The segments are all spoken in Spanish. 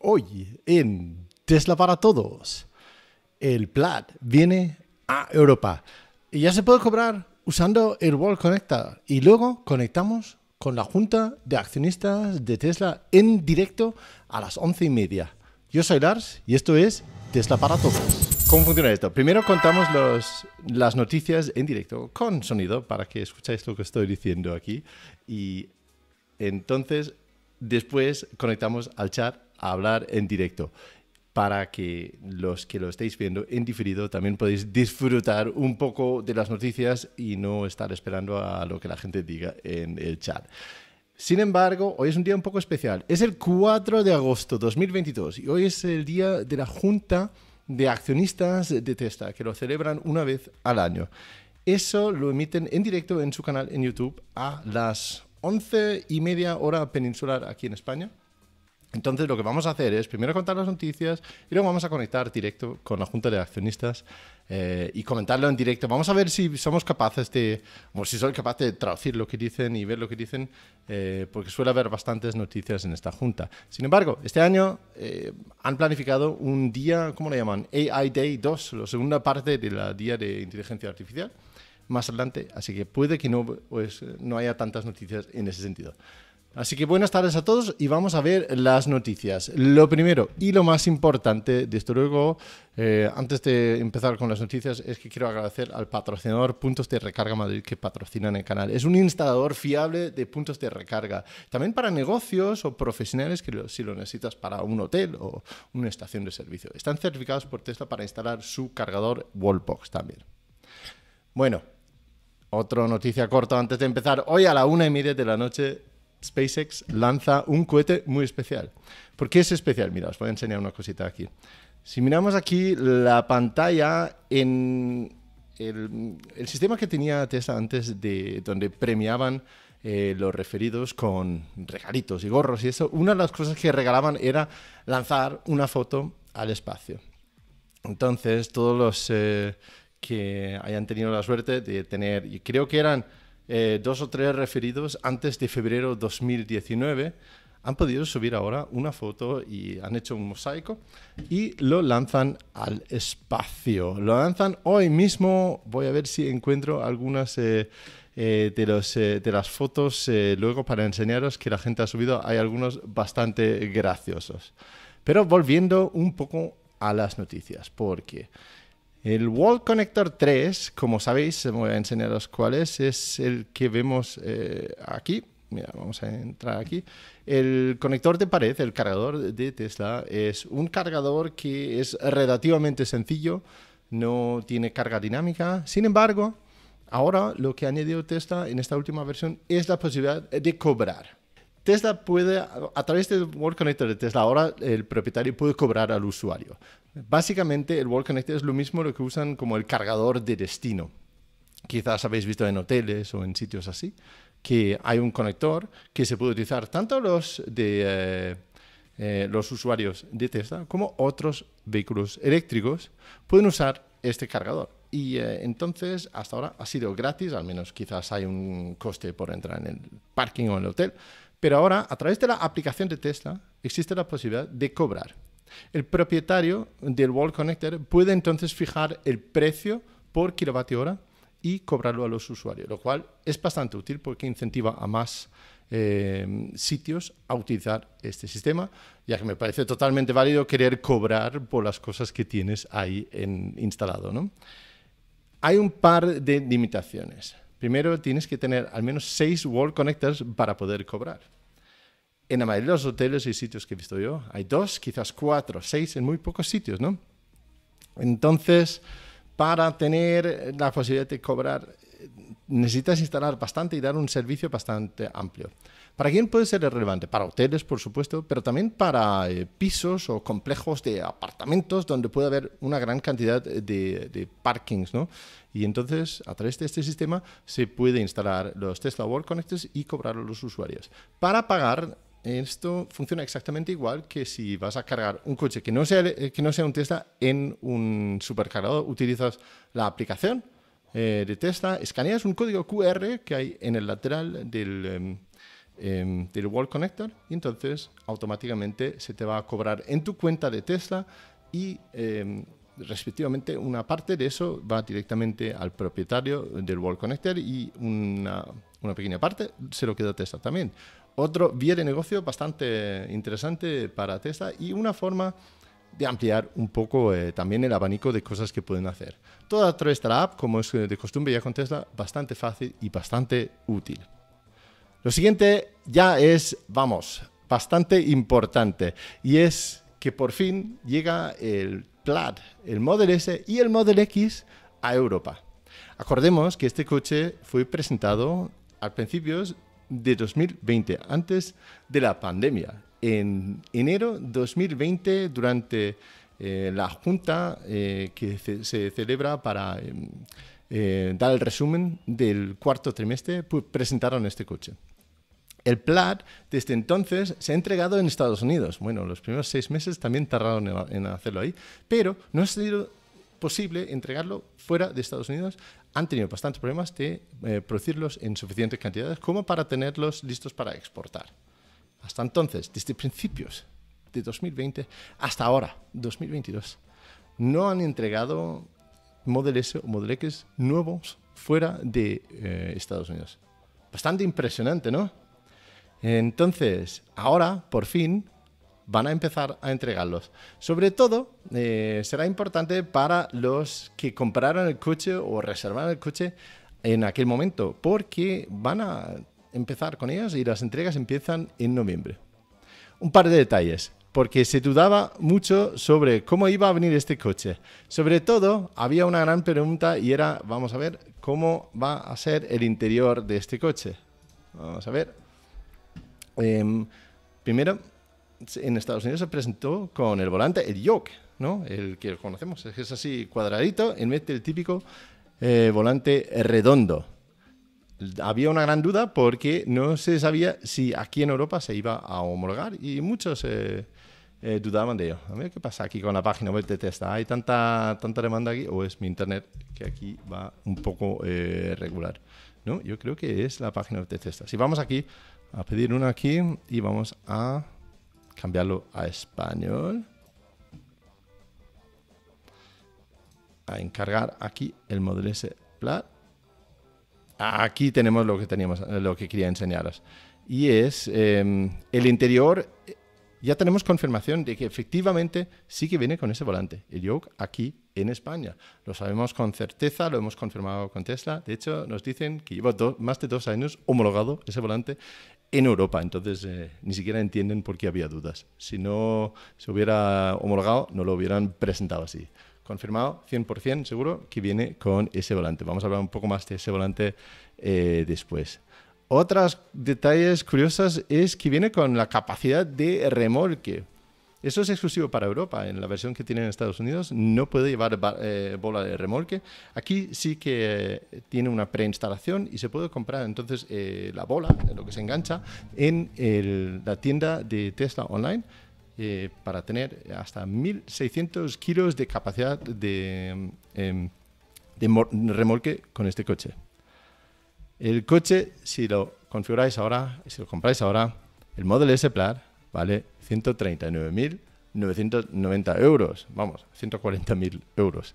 Hoy en Tesla para todos, el Plat viene a Europa y ya se puede cobrar usando el World Connector y luego conectamos con la Junta de Accionistas de Tesla en directo a las once y media. Yo soy Lars y esto es Tesla para todos. ¿Cómo funciona esto? Primero contamos las noticias en directo con sonido para que escuchéis lo que estoy diciendo aquí. Y entonces después conectamos al chat a hablar en directo para que los que lo estéis viendo en diferido también podéis disfrutar un poco de las noticias y no estar esperando a lo que la gente diga en el chat. Sin embargo, hoy es un día un poco especial. Es el 4 de agosto de 2022 y hoy es el día de la Junta de Accionistas de Testa, que lo celebran una vez al año. Eso lo emiten en directo en su canal en YouTube a las 11 y media hora peninsular aquí en España. Entonces lo que vamos a hacer es primero contar las noticias y luego vamos a conectar directo con la Junta de Accionistas eh, y comentarlo en directo. Vamos a ver si somos capaces de, o si soy capaz de traducir lo que dicen y ver lo que dicen, eh, porque suele haber bastantes noticias en esta Junta. Sin embargo, este año eh, han planificado un día, ¿cómo le llaman? AI Day 2, la segunda parte de la Día de Inteligencia Artificial más adelante, así que puede que no, pues, no haya tantas noticias en ese sentido. Así que buenas tardes a todos y vamos a ver las noticias. Lo primero y lo más importante, desde luego, eh, antes de empezar con las noticias, es que quiero agradecer al patrocinador Puntos de Recarga Madrid que patrocinan el canal. Es un instalador fiable de puntos de recarga, también para negocios o profesionales que si lo necesitas para un hotel o una estación de servicio. Están certificados por Tesla para instalar su cargador Wallbox también. Bueno, otra noticia corta antes de empezar. Hoy a la una y media de la noche, SpaceX lanza un cohete muy especial. ¿Por qué es especial? Mira, os voy a enseñar una cosita aquí. Si miramos aquí la pantalla en el, sistema que tenía Tesla antes de donde premiaban eh, los referidos con regalitos y gorros y eso, una de las cosas que regalaban era lanzar una foto al espacio. Entonces, todos los... Eh, que hayan tenido la suerte de tener, y creo que eran eh, dos o tres referidos antes de febrero 2019, han podido subir ahora una foto y han hecho un mosaico y lo lanzan al espacio. Lo lanzan hoy mismo. Voy a ver si encuentro algunas eh, eh, de, de, las fotos luego para enseñaros que la gente ha subido. Hay algunos bastante graciosos. Pero volviendo un poco a las noticias, porque... El Wall Connector 3, como sabéis, voy a enseñaros cuál es, es el que vemos eh, aquí. Mira, vamos a entrar aquí. El conector de pared, el cargador de Tesla, es un cargador que es relativamente sencillo, no tiene carga dinámica. Sin embargo, ahora lo que ha añadido Tesla en esta última versión es la posibilidad de cobrar. Tesla puede, a través del Wall Connector de Tesla, ahora el propietario puede cobrar al usuario. Básicamente el Wall Connector es lo mismo lo que usan como el cargador de destino. Quizás habéis visto en hoteles o en sitios así, que hay un conector que se puede utilizar tanto los de... Eh, eh, los usuarios de Tesla como otros vehículos eléctricos pueden usar este cargador. Y eh, entonces, hasta ahora ha sido gratis, al menos quizás hay un coste por entrar en el parking o en el hotel, pero ahora, a través de la aplicación de Tesla, existe la posibilidad de cobrar. El propietario del wall connector puede entonces fijar el precio por kilovatio hora y cobrarlo a los usuarios, lo cual es bastante útil porque incentiva a más eh, sitios a utilizar este sistema, ya que me parece totalmente válido querer cobrar por las cosas que tienes ahí instalado. Hay un par de limitaciones. Primero, tienes que tener al menos seis wall connectors para poder cobrar en la mayoría de los hoteles y sitios que he visto yo, hay dos, quizás cuatro, seis, en muy pocos sitios, ¿no? Entonces, para tener la posibilidad de cobrar, necesitas instalar bastante y dar un servicio bastante amplio. ¿Para quién puede ser relevante? Para hoteles, por supuesto, pero también para eh, pisos o complejos de apartamentos donde puede haber una gran cantidad de, parkings, ¿no? Y entonces, a través de este sistema, se puede instalar los Tesla World Connectors y cobrar a los usuarios. Para pagar, esto funciona exactamente igual que si vas a cargar un coche que no sea, eh, que no sea un Tesla en un supercargador. Utilizas la aplicación eh, de Tesla, escaneas un código QR que hay en el lateral del, em, em, del wall connector y entonces automáticamente se te va a cobrar en tu cuenta de Tesla y em, respectivamente una parte de eso va directamente al propietario del wall connector y una, una pequeña parte se lo queda Tesla también otro vía de negocio bastante interesante para Tesla y una forma de ampliar un poco eh, también el abanico de cosas que pueden hacer. Toda la app, como es eh, de costumbre ya con Tesla, bastante fácil y bastante útil. Lo siguiente ya es, vamos, bastante importante y es que por fin llega el Plaid, el Model S y el Model X a Europa. Acordemos que este coche fue presentado a principios de 2020, antes de la pandemia. En enero 2020, durante eh, la junta eh, que se celebra para eh, dar el resumen del cuarto trimestre, pues, presentaron este coche. El Plat desde entonces, se ha entregado en Estados Unidos. Bueno, los primeros seis meses también tardaron en hacerlo ahí, pero no ha sido posible entregarlo fuera de Estados Unidos han tenido bastantes problemas de eh, producirlos en suficientes cantidades como para tenerlos listos para exportar. Hasta entonces, desde principios de 2020 hasta ahora, 2022, no han entregado Model S o Model X nuevos fuera de eh, Estados Unidos. Bastante impresionante, ¿no? Entonces, ahora, por fin, van a empezar a entregarlos. Sobre todo, eh, será importante para los que compraron el coche o reservaron el coche en aquel momento, porque van a empezar con ellos y las entregas empiezan en noviembre. Un par de detalles, porque se dudaba mucho sobre cómo iba a venir este coche. Sobre todo, había una gran pregunta y era, vamos a ver, ¿cómo va a ser el interior de este coche? Vamos a ver. Em, primero, en Estados Unidos se presentó con el volante, el yoke, ¿no? El que conocemos, es así cuadradito en vez del típico eh, volante redondo. Había una gran duda porque no se sabía si aquí en Europa se iba a homologar y muchos eh, eh, dudaban de ello. A ver qué pasa aquí con la página web de testa. ¿Hay tanta, tanta demanda aquí o es mi internet que aquí va un poco regular? ¿No? Yo creo que es la página web Si vamos aquí a pedir una aquí y vamos a cambiarlo a español. A encargar aquí el modelo S plat. Aquí tenemos lo que teníamos, eh, lo que quería enseñaros. Y es em, el interior. Eh, ya tenemos confirmación de que efectivamente sí que viene con ese volante, el yoke aquí en España. Lo sabemos con certeza, lo hemos confirmado con Tesla. De hecho, nos dicen que lleva más de dos años homologado ese volante en Europa. Entonces, eh, ni siquiera entienden por qué había dudas. Si no se hubiera homologado, no lo hubieran presentado así. Confirmado, 100% seguro que viene con ese volante. Vamos a hablar un poco más de ese volante eh, después. Otros detalles curiosos es que viene con la capacidad de remolque. Eso es exclusivo para Europa. En la versión que tienen en Estados Unidos no puede llevar eh, bola de remolque. Aquí sí que eh, tiene una preinstalación y se puede comprar entonces eh, la bola, lo que se engancha, en la tienda de Tesla online. para tener hasta 1.600 kilos de capacidad de, mm, em, de remolque con este coche. El coche, si lo configuráis ahora, si lo compráis ahora, el modelo S Plaid vale 139.990 euros, vamos, 140.000 euros.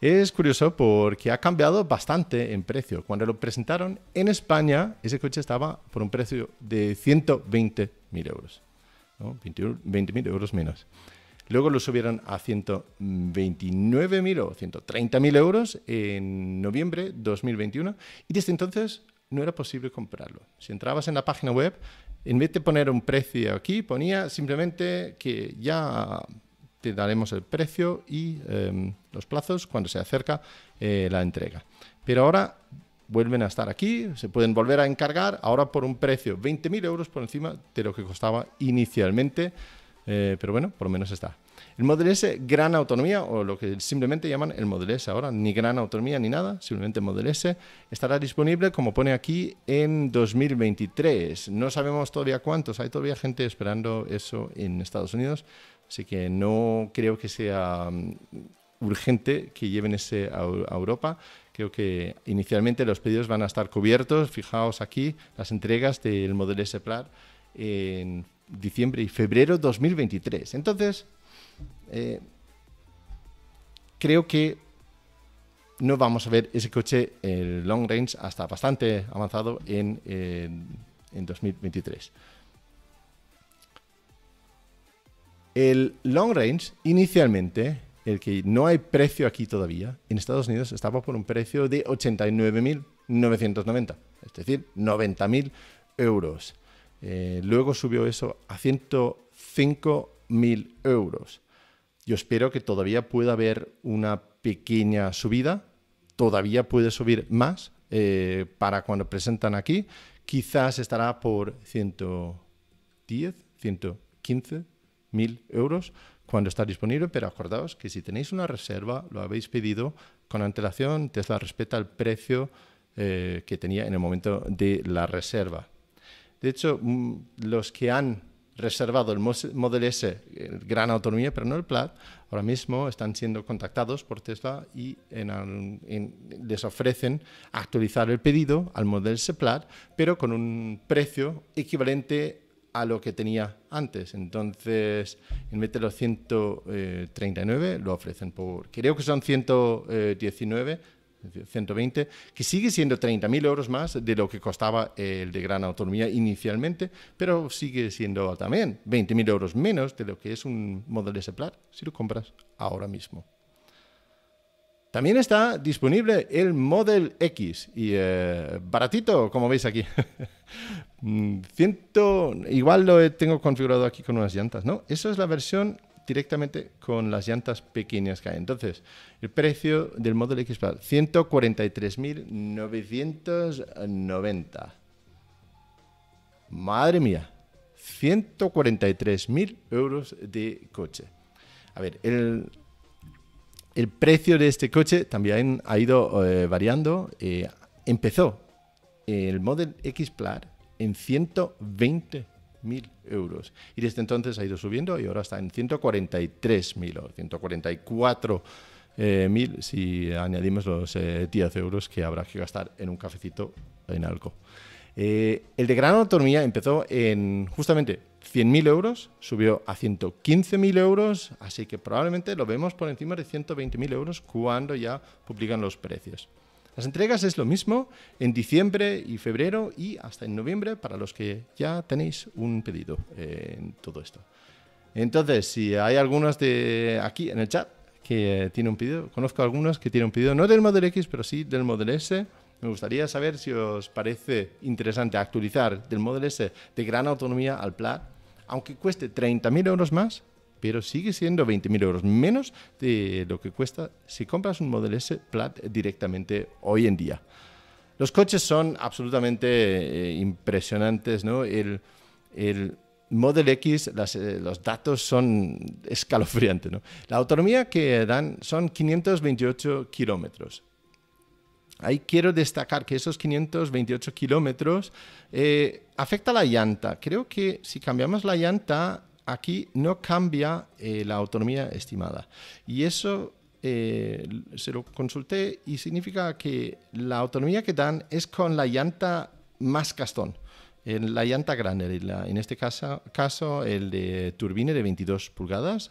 Es curioso porque ha cambiado bastante en precio. Cuando lo presentaron en España, ese coche estaba por un precio de 120.000 euros, 20.000 euros menos. Luego lo subieron a 129.000 o 130.000 euros en noviembre de 2021 y desde entonces no era posible comprarlo. Si entrabas en la página web en vez de poner un precio aquí, ponía simplemente que ya te daremos el precio y em, los plazos cuando se acerca eh, la entrega. Pero ahora vuelven a estar aquí, se pueden volver a encargar, ahora por un precio 20.000 euros por encima de lo que costaba inicialmente, eh, pero bueno, por lo menos está. El Model S, gran autonomía, o lo que simplemente llaman el Model S ahora, ni gran autonomía ni nada, simplemente Model S, estará disponible, como pone aquí, en 2023. No sabemos todavía cuántos, hay todavía gente esperando eso en Estados Unidos, así que no creo que sea mm, urgente que lleven ese a, Europa. Creo que inicialmente los pedidos van a estar cubiertos. Fijaos aquí las entregas del Model S en diciembre y febrero 2023. Entonces, eh, creo que no vamos a ver ese coche el long range hasta bastante avanzado en, 2023. El long range, inicialmente, el que no hay precio aquí todavía, en Estados Unidos estaba por un precio de 89.990, es decir, 90.000 euros. Eh, luego subió eso a 105.000 euros. Yo espero que todavía pueda haber una pequeña subida, todavía puede subir más eh, para cuando presentan aquí. Quizás estará por 110, 115 mil euros cuando está disponible, pero acordaos que si tenéis una reserva, lo habéis pedido con antelación, Tesla respeta el precio eh, que tenía en el momento de la reserva. De hecho, mm, los que han reservado el Model S, gran autonomía, pero no el Plaid, ahora mismo están siendo contactados por Tesla y les ofrecen actualizar el pedido al modelo S Plaid, pero con un precio equivalente a lo que tenía antes. Entonces, en vez de los 139, eh, lo ofrecen por, creo que son 119 120, que sigue siendo 30.000 euros más de lo que costaba el de gran autonomía inicialmente, pero sigue siendo también 20.000 euros menos de lo que es un modelo Seplar si lo compras ahora mismo. También está disponible el Model X y eh, baratito, como veis aquí. Mm, igual lo tengo configurado aquí con unas llantas, ¿no? Esa es la versión directamente con las llantas pequeñas que hay. Entonces, el precio del Model X Plus, 143.990. Madre mía, 143.000 euros de coche. A ver, el, el, precio de este coche también ha ido eh, variando. Eh, empezó el Model X Plus en 120 euros. Y desde entonces ha ido subiendo y ahora está en 143.000 o 144.000, eh, si añadimos los 10 eh, euros que habrá que gastar en un cafecito en algo. Eh, el de gran autonomía empezó en justamente 100.000 euros, subió a 115.000 euros, así que probablemente lo vemos por encima de 120.000 euros cuando ya publican los precios. Las entregas es lo mismo en diciembre y febrero y hasta en noviembre para los que ya tenéis un pedido en todo esto. Entonces, si hay algunos de aquí en el chat que tienen un pedido, conozco algunos que tienen un pedido, no del Model X, pero sí del Model S. Me gustaría saber si os parece interesante actualizar del Model S de gran autonomía al Plat, aunque cueste 30.000 euros más, pero sigue siendo 20.000 euros menos de lo que cuesta si compras un Model S Plat directamente hoy en día. Los coches son absolutamente eh, impresionantes, ¿no? El, Model X, eh, los datos son escalofriantes, ¿no? La autonomía que dan son 528 kilómetros. Ahí quiero destacar que esos 528 kilómetros eh, afecta la llanta. Creo que si cambiamos la llanta aquí no cambia eh, la autonomía estimada. Y eso eh, se lo consulté y significa que la autonomía que dan es con la llanta más castón. En la llanta grande, en este caso, caso el de turbine de 22 pulgadas,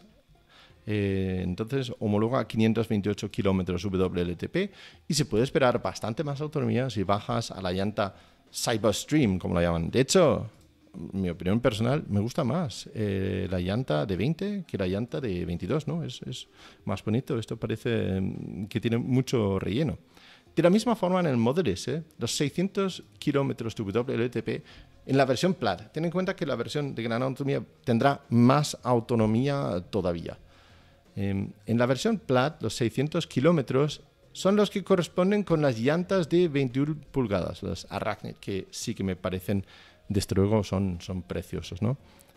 eh, entonces homologa 528 kilómetros WLTP y se puede esperar bastante más autonomía si bajas a la llanta Cyberstream, como la llaman. De hecho, mi opinión personal, me gusta más eh, la llanta de 20 que la llanta de 22, ¿no? Es, más bonito, esto parece mm, que tiene mucho relleno. De la misma forma en el Model S, los 600 kilómetros WLTP en la versión plat, Ten en cuenta que la versión de gran autonomía tendrá más autonomía todavía. Em, en la versión plat, los 600 kilómetros son los que corresponden con las llantas de 21 pulgadas, las Arachnid, que sí que me parecen desde luego son, son preciosos.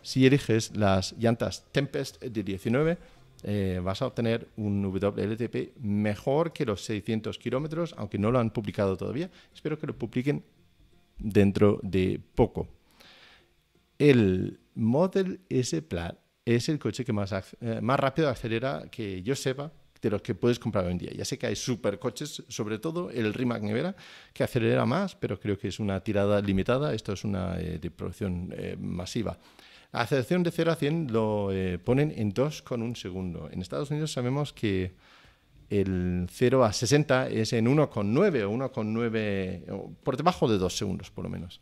Si eliges las llantas Tempest de 19, eh, vas a obtener un WLTP mejor que los 600 kilómetros, aunque no lo han publicado todavía. Espero que lo publiquen dentro de poco. El Model S Plan es el coche que más, eh, más rápido acelera que yo sepa de los que puedes comprar hoy en día. Ya sé que hay supercoches, sobre todo el Rimac Nevera, que acelera más, pero creo que es una tirada limitada. Esto es una eh, de producción eh, masiva. La aceleración de 0 a 100 lo eh, ponen en 2,1 segundo. En Estados Unidos sabemos que el 0 a 60 es en 1,9 o 1,9, por debajo de 2 segundos por lo menos.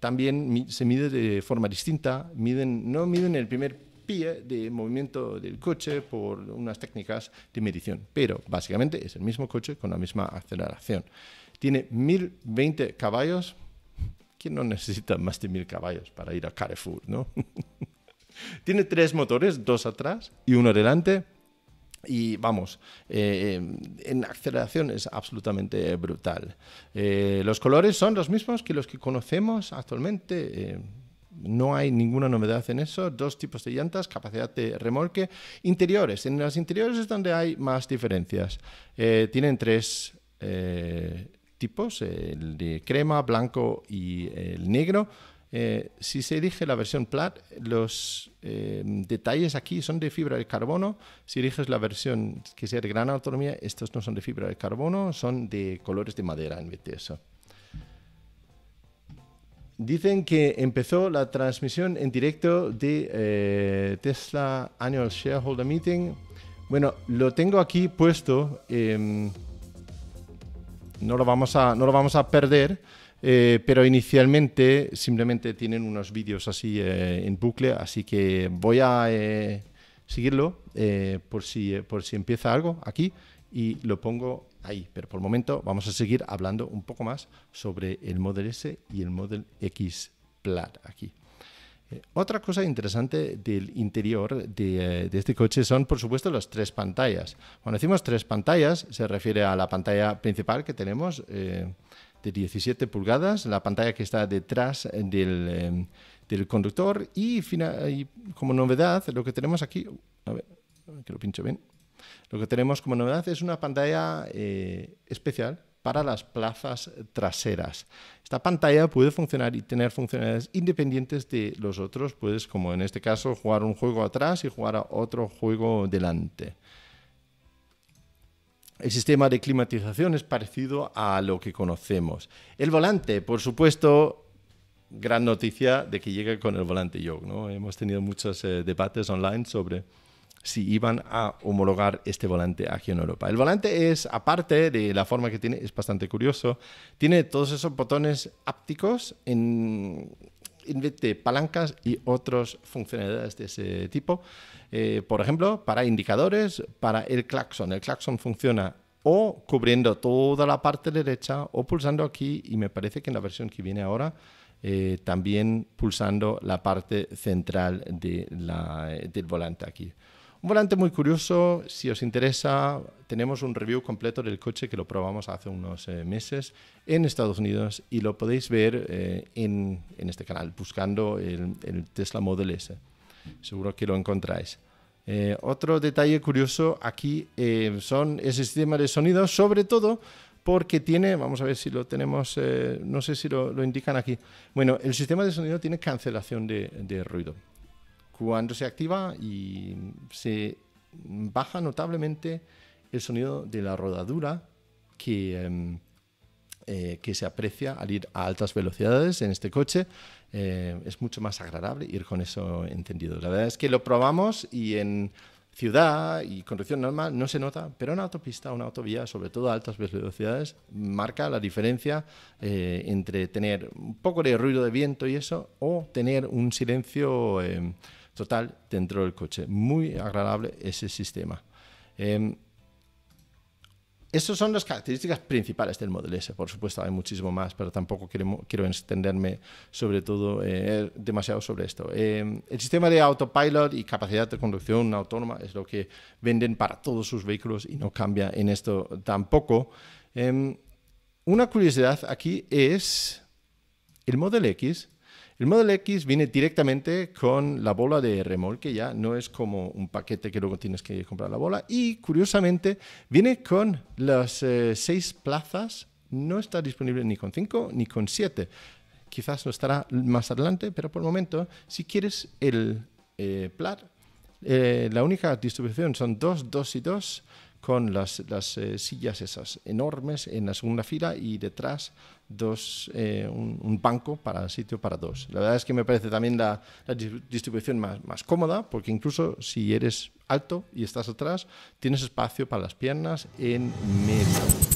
También se mide de forma distinta, miden, no miden el primer de movimiento del coche por unas técnicas de medición, pero básicamente es el mismo coche con la misma aceleración. Tiene 1020 caballos. que no necesita más de 1000 caballos para ir a Carrefour, no? Tiene tres motores, dos atrás y uno adelante. Y vamos, eh, en aceleración es absolutamente brutal. Eh, los colores son los mismos que los que conocemos actualmente. Eh, no hay ninguna novedad en eso. Dos tipos de llantas, capacidad de remolque. Interiores. En los interiores es donde hay más diferencias. Eh, tienen tres eh, tipos, el de crema, blanco y el negro. Eh, si se elige la versión Plat, los detalles aquí son de fibra de carbono. Si eliges la versión que sea de gran autonomía, estos no son de fibra de carbono, son de colores de madera en vez de eso. Dicen que empezó la transmisión en directo de eh, Tesla Annual Shareholder Meeting. Bueno, lo tengo aquí puesto. Em, no, lo vamos a, no lo vamos a perder. Eh, pero inicialmente simplemente tienen unos vídeos así eh, en bucle, así que voy a seguirlo por, si, por si empieza algo aquí y lo pongo ahí. Pero por el momento vamos a seguir hablando un poco más sobre el Model S y el Model X Plat aquí. Eh, otra cosa interesante del interior eh, de, este coche son, por supuesto, las tres pantallas. Cuando decimos tres pantallas, se refiere a la pantalla principal que tenemos eh, de 17 pulgadas, la pantalla que está detrás del, conductor y, y, como novedad lo que tenemos aquí, a ver, que lo pincho bien, lo que tenemos como novedad es una pantalla eh, especial para las plazas traseras. Esta pantalla puede funcionar y tener funcionalidades independientes de los otros. Puedes, como en este caso, jugar un juego atrás y jugar a otro juego delante. El sistema de climatización es parecido a lo que conocemos. El volante, por supuesto, gran noticia de que llega con el volante yo. ¿no? Hemos tenido muchos eh, debates online sobre si iban a homologar este volante aquí en Europa. El volante es, aparte de la forma que tiene, es bastante curioso. Tiene todos esos botones ápticos en, vez de palancas y otras funcionalidades de ese tipo. Eh, por ejemplo, para indicadores, para el claxon. El claxon funciona o cubriendo toda la parte derecha o pulsando aquí y me parece que en la versión que viene ahora eh, también pulsando la parte central del volante aquí. Un volante muy curioso, si os interesa, tenemos un review completo del coche que lo probamos hace unos eh, meses en Estados Unidos y lo podéis ver eh, en, este canal, buscando el, Tesla Model S. Seguro que lo encontráis. Eh, otro detalle curioso aquí son el sistema de sonido, sobre todo porque tiene, vamos a ver si lo tenemos, no sé si lo, indican aquí. Bueno, el sistema de sonido tiene cancelación de ruido. Cuando se activa y se baja notablemente el sonido de la rodadura que, em, eh, que se aprecia al ir a altas velocidades en este coche. Eh, es mucho más agradable ir con eso entendido. La verdad es que lo probamos y en ciudad y conducción normal no se nota, pero una autopista, una autovía, sobre todo a altas velocidades, marca la diferencia eh, entre tener un poco de ruido de viento y eso o tener un silencio... Em, total dentro del coche. Muy agradable ese sistema. Em, Estas son las características principales del Model S. Por supuesto, hay muchísimo más, pero tampoco quiero, extenderme sobre todo eh, demasiado sobre esto. Em, el sistema de autopilot y capacidad de conducción autónoma es lo que venden para todos sus vehículos y no cambia en esto tampoco. Em, una curiosidad aquí es el Model X el Model X viene directamente con la bola de remolque, ya no es como un paquete que luego tienes que comprar la bola. Y curiosamente, viene con las eh, seis plazas, no está disponible ni con cinco ni con siete. Quizás no estará más adelante, pero por el momento, si quieres el eh, eh la única distribución son dos, dos y dos con las, las eh, sillas esas enormes en la segunda fila y detrás dos, eh, un, banco para sitio para dos. La verdad es que me parece también la, la distribución más, más, cómoda, porque incluso si eres alto y estás atrás, tienes espacio para las piernas en medio.